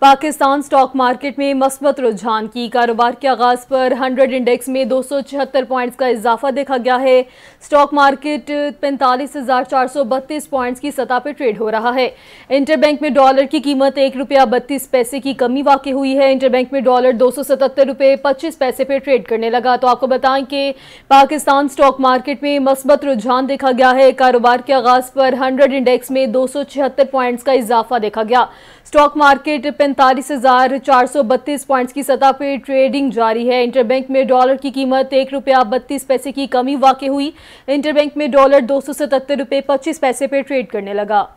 Pakistan stock market में मस्बत रुझान की कारोबार के आगाज पर 100 इंडेक्स में दो पॉइंट्स का इजाफा देखा गया है स्टॉक मार्केट पैंतालीस पॉइंट्स की सतह पर ट्रेड हो रहा है इंटरबैंक में डॉलर की कीमत एक रुपया बत्तीस पैसे की कमी वाकई हुई है इंटरबैंक में डॉलर दो सौ सतहत्तर पच्चीस पैसे पर ट्रेड करने लगा तो आपको बताएं कि पाकिस्तान स्टॉक मार्केट में मस्बत रुझान देखा गया है कारोबार के आगाज पर हंड्रेड इंडेक्स में दो पॉइंट्स का इजाफा देखा गया स्टॉक मार्केट पैंतालीस हजार चार सौ बत्तीस पॉइंट की सतह पर ट्रेडिंग जारी है इंटरबैंक में डॉलर की कीमत एक रुपया बत्तीस पैसे की कमी वाक़ हुई इंटरबैंक में डॉलर दो सौ सतहत्तर रुपये पच्चीस पैसे पर ट्रेड करने लगा